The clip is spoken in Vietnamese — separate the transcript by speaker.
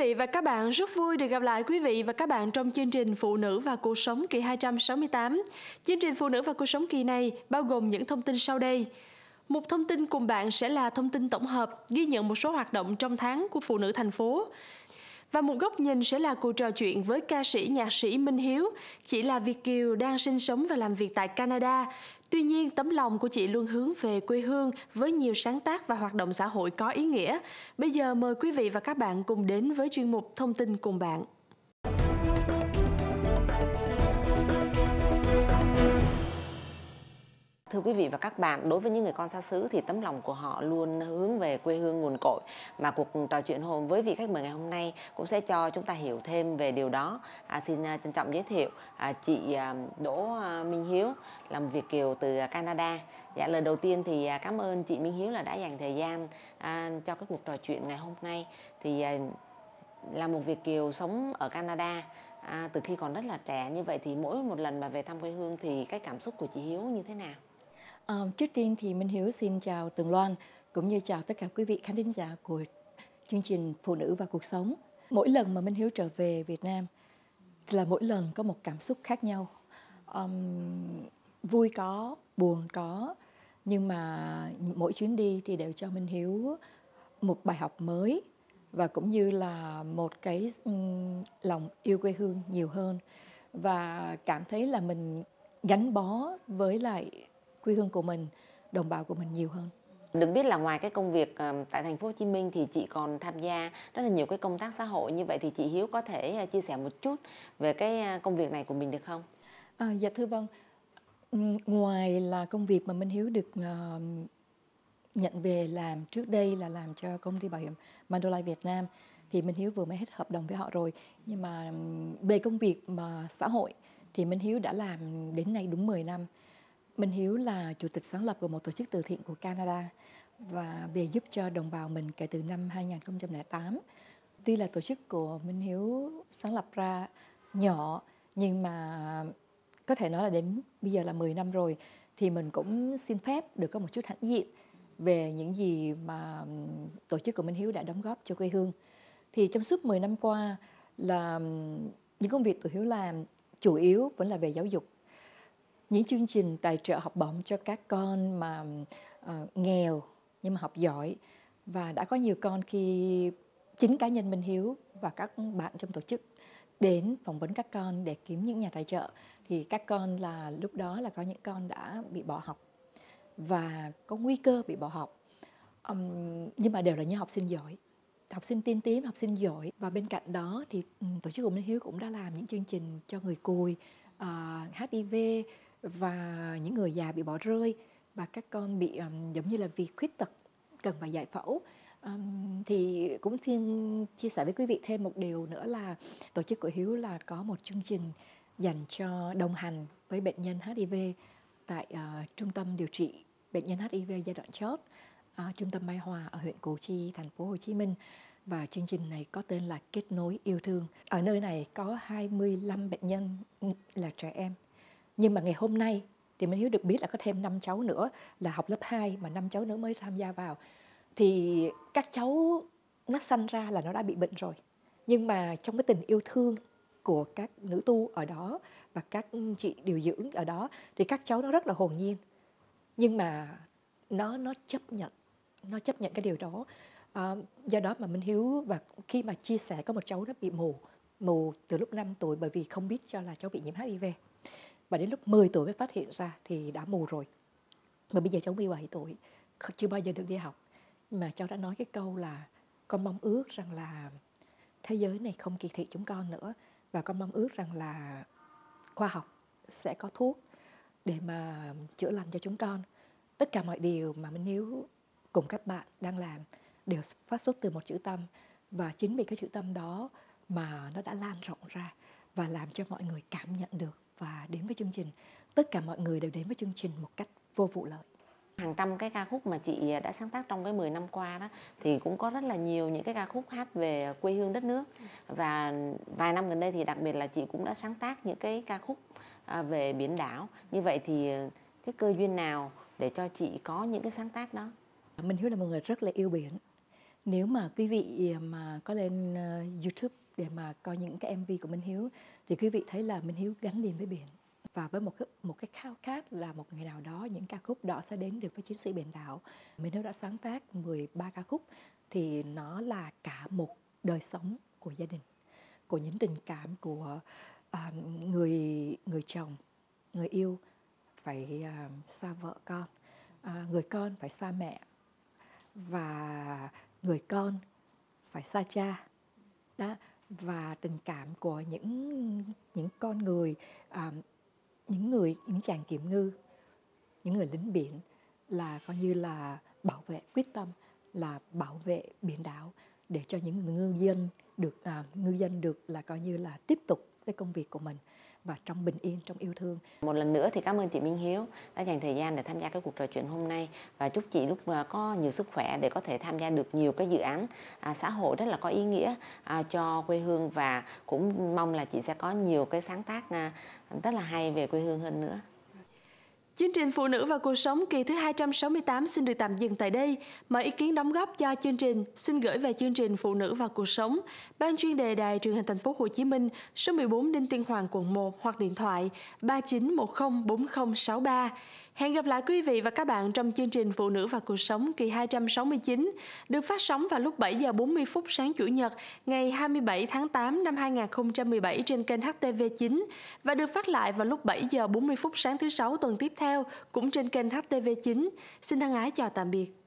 Speaker 1: vị và các bạn, rất vui được gặp lại quý vị và các bạn trong chương trình Phụ nữ và cuộc sống kỳ 268. Chương trình Phụ nữ và cuộc sống kỳ này bao gồm những thông tin sau đây. Một thông tin cùng bạn sẽ là thông tin tổng hợp ghi nhận một số hoạt động trong tháng của phụ nữ thành phố. Và một góc nhìn sẽ là cuộc trò chuyện với ca sĩ nhạc sĩ Minh Hiếu, chỉ là Việt Kiều đang sinh sống và làm việc tại Canada, Tuy nhiên, tấm lòng của chị luôn hướng về quê hương với nhiều sáng tác và hoạt động xã hội có ý nghĩa. Bây giờ mời quý vị và các bạn cùng đến với chuyên mục Thông tin cùng bạn.
Speaker 2: Thưa quý vị và các bạn, đối với những người con xa xứ thì tấm lòng của họ luôn hướng về quê hương nguồn cội mà cuộc trò chuyện hôm với vị khách mời ngày hôm nay cũng sẽ cho chúng ta hiểu thêm về điều đó. À, xin à, trân trọng giới thiệu à, chị à, Đỗ à, Minh Hiếu làm việc kiều từ Canada. Dạ lời đầu tiên thì cảm ơn chị Minh Hiếu là đã dành thời gian à, cho cái cuộc trò chuyện ngày hôm nay. Thì à, là một việc kiều sống ở Canada À, từ khi còn rất là trẻ như vậy thì mỗi một lần mà về thăm quê hương thì cái cảm xúc của chị Hiếu như thế nào?
Speaker 3: À, trước tiên thì Minh Hiếu xin chào Tường Loan cũng như chào tất cả quý vị khán thính giả của chương trình Phụ nữ và cuộc sống. Mỗi lần mà Minh Hiếu trở về Việt Nam là mỗi lần có một cảm xúc khác nhau. Um, vui có, buồn có, nhưng mà mỗi chuyến đi thì đều cho Minh Hiếu một bài học mới và cũng như là một cái lòng yêu quê hương nhiều hơn và cảm thấy là mình gắn bó với lại quê hương của mình đồng bào của mình nhiều hơn
Speaker 2: được biết là ngoài cái công việc ờ, tại thành phố Hồ Chí Minh thì chị còn tham gia rất là nhiều cái công tác xã hội như vậy thì chị Hiếu có thể ờ, chia sẻ một chút về cái ờ, công việc này của mình được không?
Speaker 3: À, dạ thưa vâng ngoài là công việc mà Minh Hiếu được nhận về làm trước đây là làm cho công ty bảo hiểm Mandolai Việt Nam thì Minh Hiếu vừa mới hết hợp đồng với họ rồi nhưng mà về công việc mà xã hội thì Minh Hiếu đã làm đến nay đúng 10 năm Minh Hiếu là chủ tịch sáng lập của một tổ chức từ thiện của Canada và về giúp cho đồng bào mình kể từ năm 2008. Tuy là tổ chức của Minh Hiếu sáng lập ra nhỏ nhưng mà có thể nói là đến bây giờ là 10 năm rồi thì mình cũng xin phép được có một chút hãnh diện về những gì mà tổ chức của Minh Hiếu đã đóng góp cho quê hương. Thì trong suốt 10 năm qua là những công việc tổ Hiếu làm chủ yếu vẫn là về giáo dục những chương trình tài trợ học bổng cho các con mà uh, nghèo nhưng mà học giỏi và đã có nhiều con khi chính cá nhân Minh Hiếu và các bạn trong tổ chức đến phỏng vấn các con để kiếm những nhà tài trợ thì các con là lúc đó là có những con đã bị bỏ học và có nguy cơ bị bỏ học um, nhưng mà đều là những học sinh giỏi học sinh tiên tiến học sinh giỏi và bên cạnh đó thì tổ chức của Minh Hiếu cũng đã làm những chương trình cho người cùi uh, ờ, HIV và những người già bị bỏ rơi và các con bị um, giống như là vì khuyết tật cần phải giải phẫu um, thì cũng xin chia sẻ với quý vị thêm một điều nữa là tổ chức của Hiếu là có một chương trình dành cho đồng hành với bệnh nhân HIV tại uh, trung tâm điều trị bệnh nhân HIV giai đoạn chót uh, trung tâm Mai Hòa ở huyện Củ Chi thành phố Hồ Chí Minh và chương trình này có tên là Kết nối yêu thương. Ở nơi này có 25 bệnh nhân là trẻ em nhưng mà ngày hôm nay thì minh hiếu được biết là có thêm 5 cháu nữa là học lớp 2 mà 5 cháu nữa mới tham gia vào thì các cháu nó sanh ra là nó đã bị bệnh rồi nhưng mà trong cái tình yêu thương của các nữ tu ở đó và các chị điều dưỡng ở đó thì các cháu nó rất là hồn nhiên nhưng mà nó nó chấp nhận nó chấp nhận cái điều đó à, do đó mà Minh Hiếu và khi mà chia sẻ có một cháu nó bị mù mù từ lúc 5 tuổi bởi vì không biết cho là cháu bị nhiễm HIV và đến lúc 10 tuổi mới phát hiện ra thì đã mù rồi mà bây giờ cháu 17 tuổi chưa bao giờ được đi học mà cháu đã nói cái câu là con mong ước rằng là thế giới này không kỳ thị chúng con nữa và con mong ước rằng là khoa học sẽ có thuốc để mà chữa lành cho chúng con tất cả mọi điều mà mình hiếu cùng các bạn đang làm đều phát xuất từ một chữ tâm và chính vì cái chữ tâm đó mà nó đã lan rộng ra và làm cho mọi người cảm nhận được và đến với chương trình tất cả mọi người đều đến với chương trình một cách vô vụ lợi
Speaker 2: hàng trăm cái ca khúc mà chị à, đã sáng tác trong cái 10 năm qua đó thì cũng có rất là nhiều những cái ca khúc hát về quê hương đất nước và vài năm gần đây thì đặc biệt là chị cũng đã sáng tác những cái ca khúc à, về biển đảo như vậy thì à, cái cơ duyên
Speaker 3: nào để cho chị có những cái sáng tác đó mình hiếu là một người rất là yêu biển nếu mà quý vị mà có lên youtube để mà coi những cái MV của Minh Hiếu thì quý vị thấy là Minh Hiếu gắn liền với biển và với một cái, một cái khao khát là một ngày nào đó những ca khúc đó sẽ đến được với chiến sĩ biển đảo. Minh Hiếu đã sáng tác 13 ca khúc thì nó là cả một đời sống của gia đình, của những tình cảm của uh, người người chồng, người yêu phải uh, xa vợ con, uh, người con phải xa mẹ và người con phải xa cha đó và tình cảm của những những con người à, những người những chàng kiểm ngư những người lính biển là coi như là bảo vệ quyết tâm là bảo vệ biển đảo để cho những ngư dân được à, ngư dân được là coi như là tiếp tục cái công việc của mình và trong bình yên trong yêu thương.
Speaker 2: Một lần nữa thì cảm ơn chị Minh Hiếu đã dành thời gian để tham gia cái cuộc trò chuyện hôm nay và chúc chị lúc có nhiều sức khỏe để có thể tham gia được nhiều cái dự án à, xã hội rất là có ý nghĩa à, cho quê hương và cũng mong là chị sẽ có nhiều cái sáng tác à, rất là hay về quê hương hơn nữa.
Speaker 1: Chương trình Phụ nữ và cuộc sống kỳ thứ 268 xin được tạm dừng tại đây. Mọi ý kiến đóng góp cho chương trình xin gửi về chương trình Phụ nữ và cuộc sống, Ban chuyên đề Đài truyền hình thành phố Hồ Chí Minh, số 14 Đinh Tiên Hoàng, quận 1 hoặc điện thoại 39104063. Hẹn gặp lại quý vị và các bạn trong chương trình Phụ nữ và cuộc sống kỳ 269 được phát sóng vào lúc 7 giờ 40 phút sáng Chủ nhật ngày 27 tháng 8 năm 2017 trên kênh HTV9 và được phát lại vào lúc 7 giờ 40 phút sáng thứ sáu tuần tiếp theo cũng trên kênh HTV9. Xin thân ái chào tạm biệt.